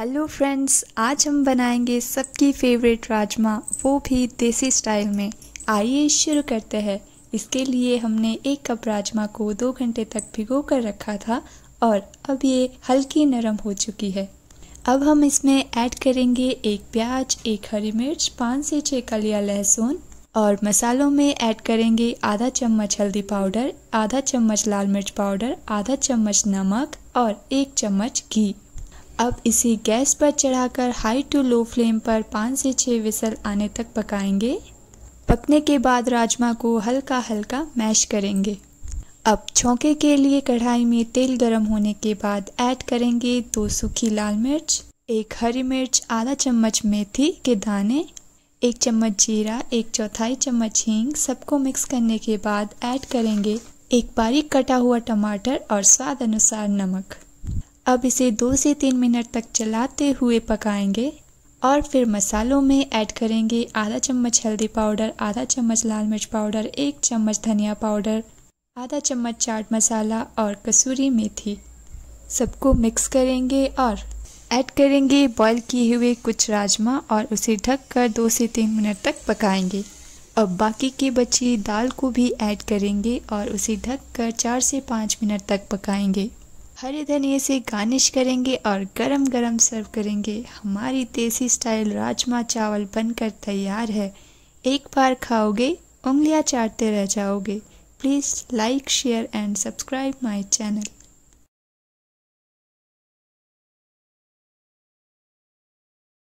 hello friends आज हम बनाएंगे सबकी फेवरेट राजमा वो भी देसी स्टाइल में आइए शुरू करते हैं इसके लिए हमने एक कप राजमा को दो घंटे तक भिगो कर रखा था और अब ये हल्की नरम हो चुकी है अब हम इसमें ऐड करेंगे एक प्याज एक हरी मिर्च पाँच से छः कलिया लहसुन और मसालों में ऐड करेंगे आधा चम्मच हल्दी पाउडर आधा चम्मच लाल मिर्च पाउडर आधा चम्मच नमक और एक चम्मच घी अब इसे गैस पर चढ़ाकर हाई टू लो फ्लेम पर पाँच से छः विसल आने तक पकाएंगे पकने के बाद राजमा को हल्का हल्का मैश करेंगे अब छौके के लिए कढ़ाई में तेल गर्म होने के बाद ऐड करेंगे दो सूखी लाल मिर्च एक हरी मिर्च आधा चम्मच मेथी के दाने एक चम्मच जीरा एक चौथाई चम्मच हींग सबको मिक्स करने के बाद ऐड करेंगे एक बारीक कटा हुआ टमाटर और स्वाद अनुसार नमक अब इसे दो से तीन मिनट तक चलाते हुए पकाएंगे और फिर मसालों में ऐड करेंगे आधा चम्मच हल्दी पाउडर आधा चम्मच लाल मिर्च पाउडर एक चम्मच धनिया पाउडर आधा चम्मच चाट मसाला और कसूरी मेथी सबको मिक्स करेंगे और ऐड करेंगे बॉईल किए हुए कुछ राजमा और उसे ढक कर दो से तीन मिनट तक पकाएंगे अब बाकी की बची दाल को भी ऐड करेंगे और उसे ढक कर चार से पाँच मिनट तक पकाएंगे हरे धनिए से गार्निश करेंगे और गरम गरम सर्व करेंगे हमारी देसी स्टाइल राजमा चावल बनकर तैयार है एक बार खाओगे उंगलियां चाटते रह जाओगे please like share and subscribe my channel